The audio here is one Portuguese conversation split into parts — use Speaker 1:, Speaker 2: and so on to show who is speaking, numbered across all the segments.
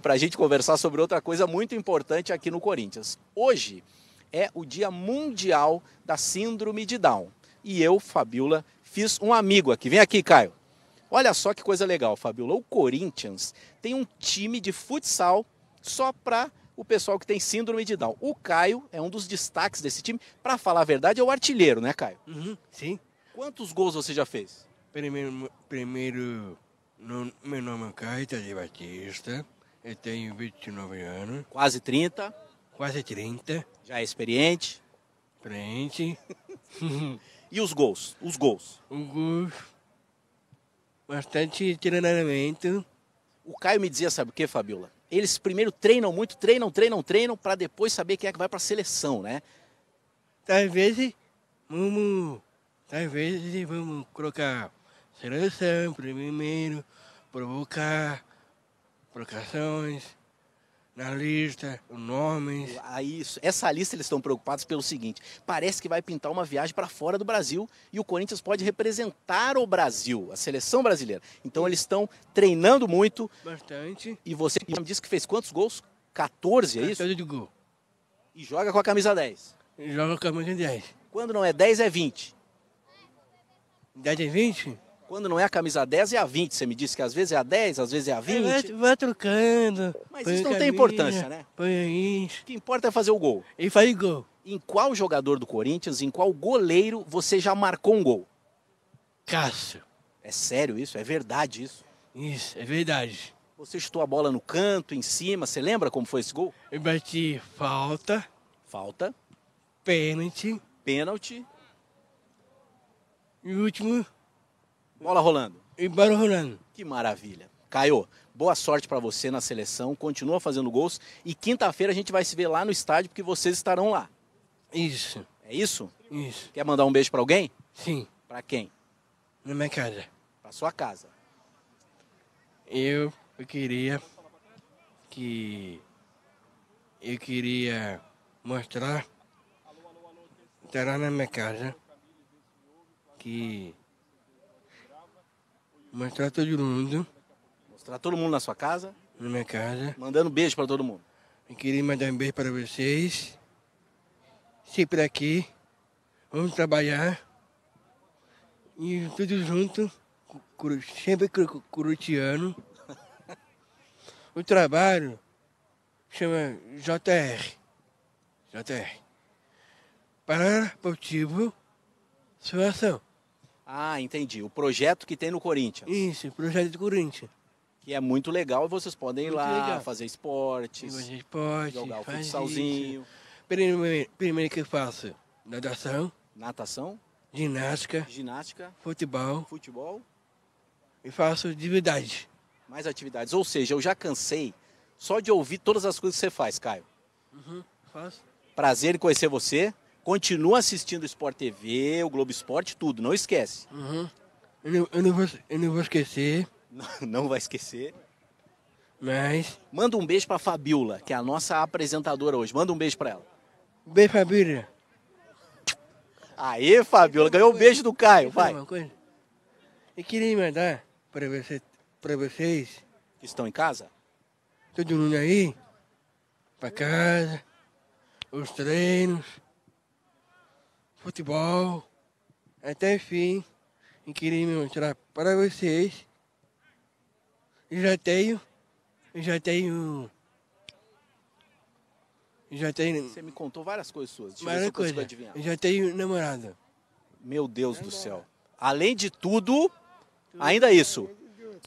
Speaker 1: Para a gente conversar sobre outra coisa muito importante aqui no Corinthians. Hoje é o Dia Mundial da Síndrome de Down. E eu, Fabiola, fiz um amigo aqui. Vem aqui, Caio. Olha só que coisa legal, Fabiola. O Corinthians tem um time de futsal só para o pessoal que tem síndrome de Down. O Caio é um dos destaques desse time. Para falar a verdade, é o artilheiro, né, Caio?
Speaker 2: Uhum, sim. Quantos gols você já fez? Primeiro, primeiro no, meu nome é Caio de Batista. Eu tenho 29 anos. Quase 30. Quase 30.
Speaker 1: Já é experiente. Experiente. e os gols? Os gols? Os gols. Bastante treinamento. O Caio me dizia, sabe o que, Fabiola? eles primeiro treinam muito, treinam, treinam, treinam, para depois saber quem é que vai para a seleção, né?
Speaker 2: Às vezes, vamos, às vezes vamos colocar seleção primeiro, provocar, provocações, na lista, o nome.
Speaker 1: Ah, isso. Essa lista eles estão preocupados pelo seguinte: parece que vai pintar uma viagem para fora do Brasil e o Corinthians pode representar o Brasil, a seleção brasileira. Então eles estão treinando muito.
Speaker 2: Bastante.
Speaker 1: E você me disse que fez quantos gols? 14, é isso? 14 de gol. E joga com a camisa 10. E joga com a camisa 10. Quando não é 10, é 20. 10 é 20? Quando não é a camisa 10, é a 20. Você me disse que às vezes é a 10, às vezes é a 20. É, vai,
Speaker 2: vai trocando. Mas isso não caminha, tem importância, né?
Speaker 1: O que importa é fazer o gol. E faz gol. Em qual jogador do Corinthians, em qual goleiro você já marcou um gol? Cássio. É sério isso? É verdade isso?
Speaker 2: Isso, é verdade.
Speaker 1: Você chutou a bola no canto, em cima, você lembra como foi esse gol?
Speaker 2: Eu bati falta.
Speaker 1: Falta. Pênalti. Pênalti. E o último Bola rolando. E bola rolando. Que maravilha. Caio, boa sorte para você na seleção. Continua fazendo gols. E quinta-feira a gente vai se ver lá no estádio, porque vocês estarão lá. Isso. É isso? Isso. Quer mandar um beijo para alguém? Sim. Para quem? Na minha casa. Para sua casa.
Speaker 2: Eu, eu queria que eu queria mostrar estará na minha casa que Mostrar todo mundo. Mostrar todo mundo na sua casa? Na minha casa. Mandando beijo para todo mundo. Eu queria mandar um beijo para vocês. Sempre aqui. Vamos trabalhar. E tudo junto. Curu, sempre curutiano. o trabalho chama JR. JR. Para Portivo, sua ação.
Speaker 1: Ah, entendi. O projeto que tem no Corinthians.
Speaker 2: Isso, projeto do Corinthians.
Speaker 1: Que é muito legal e vocês podem ir lá legal. fazer esportes. Fazer esporte, jogar o futsalzinho.
Speaker 2: Primeiro, primeiro que eu faço, natação. Natação. Ginástica. Ginástica. Futebol. Futebol.
Speaker 1: E faço atividade. Mais atividades. Ou seja, eu já cansei só de ouvir todas as coisas que você faz, Caio.
Speaker 2: Uhum, faço.
Speaker 1: Prazer em conhecer você. Continua assistindo Sport TV, o Globo Esporte, tudo, não esquece.
Speaker 2: Uhum. Eu, não, eu, não vou, eu não vou esquecer. Não, vai esquecer. Mas.
Speaker 1: Manda um beijo pra Fabiola, que é a nossa apresentadora hoje. Manda um beijo pra ela.
Speaker 2: Beijo, Fabiola. Aê, Fabiola, ganhou o um beijo do Caio, vai. Uma coisa. Eu queria mandar pra, você, pra vocês. Que estão em casa? Todo mundo aí. Pra casa. Os treinos futebol, até fim. E queria mostrar para vocês. e já tenho. já tenho. já tenho. Você
Speaker 1: me contou várias coisas suas. Deixa várias coisas já
Speaker 2: tenho namorada. Meu Deus do céu. Além de tudo,
Speaker 1: ainda é isso.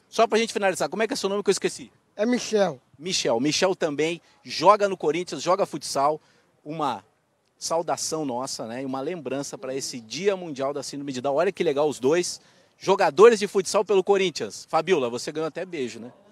Speaker 1: Só para a gente finalizar, como é que é seu nome que eu esqueci?
Speaker 2: É Michel.
Speaker 1: Michel. Michel também joga no Corinthians, joga futsal. Uma saudação nossa, né? E uma lembrança para esse Dia Mundial da Síndrome de Down. Olha que legal os dois. Jogadores de futsal pelo Corinthians. Fabiola, você ganhou até beijo, né?